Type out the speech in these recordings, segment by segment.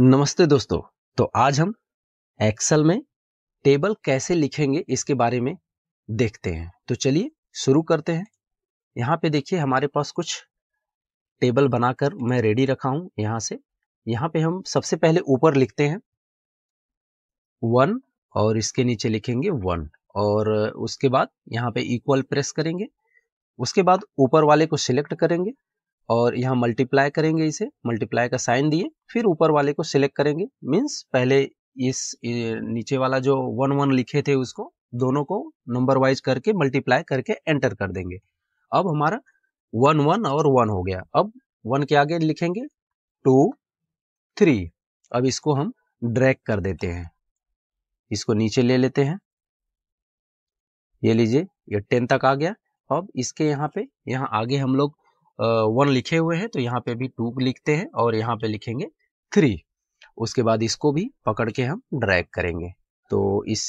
नमस्ते दोस्तों तो आज हम एक्सेल में टेबल कैसे लिखेंगे इसके बारे में देखते हैं तो चलिए शुरू करते हैं यहाँ पे देखिए हमारे पास कुछ टेबल बनाकर मैं रेडी रखा हूं यहाँ से यहाँ पे हम सबसे पहले ऊपर लिखते हैं वन और इसके नीचे लिखेंगे वन और उसके बाद यहाँ पे इक्वल प्रेस करेंगे उसके बाद ऊपर वाले को सिलेक्ट करेंगे और यहाँ मल्टीप्लाई करेंगे इसे मल्टीप्लाई का साइन दिए फिर ऊपर वाले को सिलेक्ट करेंगे मीन्स पहले इस नीचे वाला जो वन वन लिखे थे उसको दोनों को नंबर वाइज करके मल्टीप्लाई करके एंटर कर देंगे अब हमारा वन वन और वन हो गया अब वन के आगे लिखेंगे टू थ्री अब इसको हम ड्रैग कर देते हैं इसको नीचे ले लेते हैं ये लीजिए ये टेन तक आ गया अब इसके यहाँ पे यहाँ आगे हम लोग वन लिखे हुए हैं तो यहाँ पे भी टू लिखते हैं और यहाँ पे लिखेंगे थ्री उसके बाद इसको भी पकड़ के हम ड्रैग करेंगे तो इस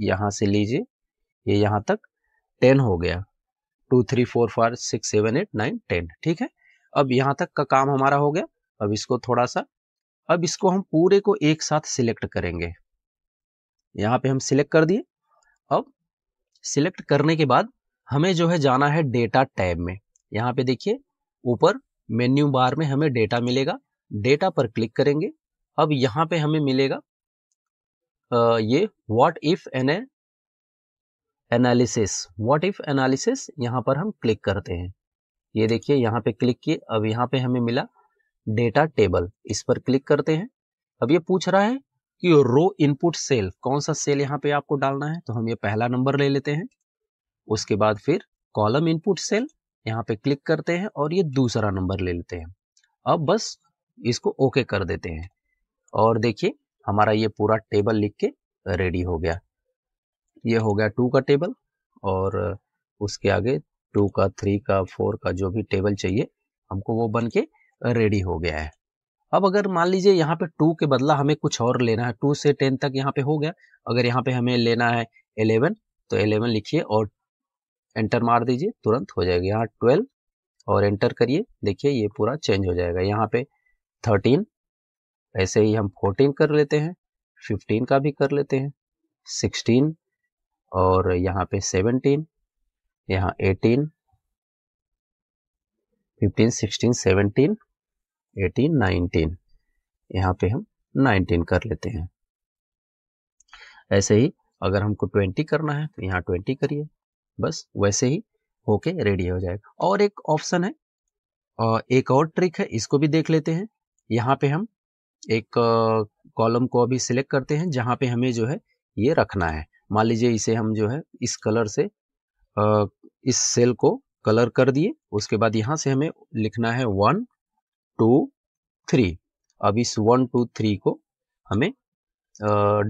यहाँ से लीजिए ये यह यहाँ तक टेन हो गया two three four five six seven eight nine ten ठीक है अब यहाँ तक का काम हमारा हो गया अब इसको थोड़ा सा अब इसको हम पूरे को एक साथ सिलेक्ट करेंगे यहाँ पे हम सिलेक्ट कर दिए अब सिलेक्ट करने के बाद हमें जो है जाना है डेटा टैब में यहाँ पे देखिए ऊपर मेन्यू बार में हमें डेटा मिलेगा डेटा पर क्लिक करेंगे अब यहाँ पे हमें मिलेगा ये what if an analysis what if analysis यहाँ पर हम क्लिक करते हैं ये देखिए यहाँ पे क्लिक किए अब यहाँ पे हमें मिला डेटा टेबल इस पर क्लिक करते हैं अब ये पूछ रहा है कि रो इनपुट सेल कौन सा सेल यहाँ पे आपको डालना है तो हम ये पहला नंबर ले लेते हैं उसके बाद फिर कॉलम इनपुट सेल यहाँ पे क्लिक करते हैं और ये दूसरा नंबर ले लेते हैं अब बस इसको ओके कर देते हैं और देखिए हमारा ये पूरा टेबल लिख के रेडी हो गया ये हो गया टू का टेबल और उसके आगे टू का थ्री का फोर का जो भी टेबल चाहिए हमको वो बन के रेडी हो गया है अब अगर मान लीजिए यहाँ पे टू के बदला हमें कुछ और लेना है टू से टेन तक यहाँ पे हो गया अगर यहाँ पे हमें लेना है एलेवन तो एलेवन लिखिए और एंटर मार दीजिए तुरंत हो जाएगा यहाँ ट्वेल्व और एंटर करिए देखिए ये पूरा चेंज हो जाएगा यहाँ पे थर्टीन ऐसे ही हम फोर्टीन कर लेते हैं फिफ्टीन का भी कर लेते हैं सिक्सटीन और यहाँ पे सेवनटीन यहाँ eighteen fifteen sixteen seventeen eighteen nineteen यहाँ पे हम नाइनटीन कर लेते हैं ऐसे ही अगर हमको ट्वेंटी करना है तो यहाँ ट्वेंटी करिए बस वैसे ही होके रेडी हो जाएगा और एक ऑप्शन है एक और ट्रिक है इसको भी देख लेते हैं यहाँ पे हम एक कॉलम को अभी सिलेक्ट करते हैं जहाँ पे हमें जो है ये रखना है मान लीजिए इसे हम जो है इस कलर से इस सेल को कलर कर दिए उसके बाद यहाँ से हमें लिखना है वन टू थ्री अब इस वन टू थ्री को हमें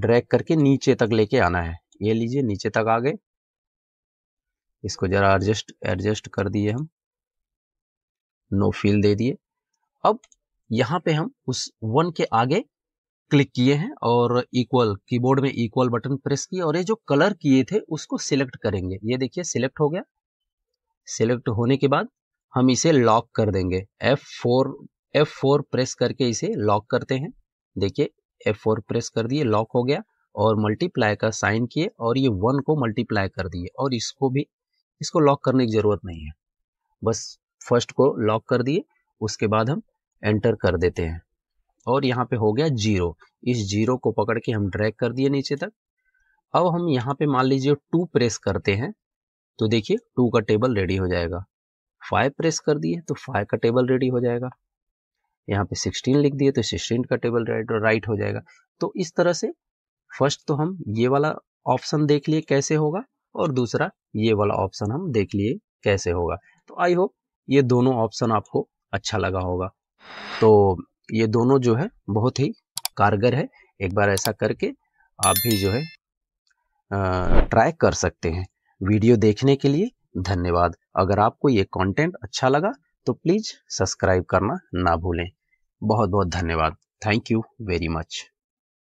ड्रैग करके नीचे तक लेके आना है ये लीजिए नीचे तक आ गए इसको जरा एडजस्ट एडजस्ट कर दिए हम नो फील दे दिए अब यहाँ पे हम उस वन के आगे क्लिक किए हैं और इक्वल कीबोर्ड में इक्वल बटन प्रेस किए और ये जो कलर किए थे उसको सिलेक्ट करेंगे ये देखिए सिलेक्ट हो गया सिलेक्ट होने के बाद हम इसे लॉक कर देंगे F four F four press करके इसे लॉक करते हैं देखिए एफ फोर प्रेस कर दिए लॉक हो गया और मल्टीप्लाई का साइन किए और ये वन को मल्टीप्लाई कर दिए और इसको भी इसको लॉक करने की ज़रूरत नहीं है बस फर्स्ट को लॉक कर दिए उसके बाद हम एंटर कर देते हैं और यहाँ पे हो गया जीरो इस जीरो को पकड़ के हम ड्रैग कर दिए नीचे तक अब हम यहाँ पे मान लीजिए टू प्रेस करते हैं तो देखिए टू का टेबल रेडी हो जाएगा फाइव प्रेस कर दिए तो फाइव का टेबल रेडी हो जाएगा यहाँ पे सिक्सटीन लिख दिए तो सिक्सटीन का टेबल राइट राइट हो जाएगा तो इस तरह से फर्स्ट तो हम ये वाला ऑप्शन देख लिए कैसे होगा और दूसरा ये वाला ऑप्शन हम देख लिए कैसे होगा तो आई होप ये दोनों ऑप्शन आपको अच्छा लगा होगा तो ये दोनों जो है बहुत ही कारगर है एक बार ऐसा करके आप भी जो है ट्राई कर सकते हैं वीडियो देखने के लिए धन्यवाद अगर आपको ये कंटेंट अच्छा लगा तो प्लीज़ सब्सक्राइब करना ना भूलें बहुत बहुत धन्यवाद थैंक यू वेरी मच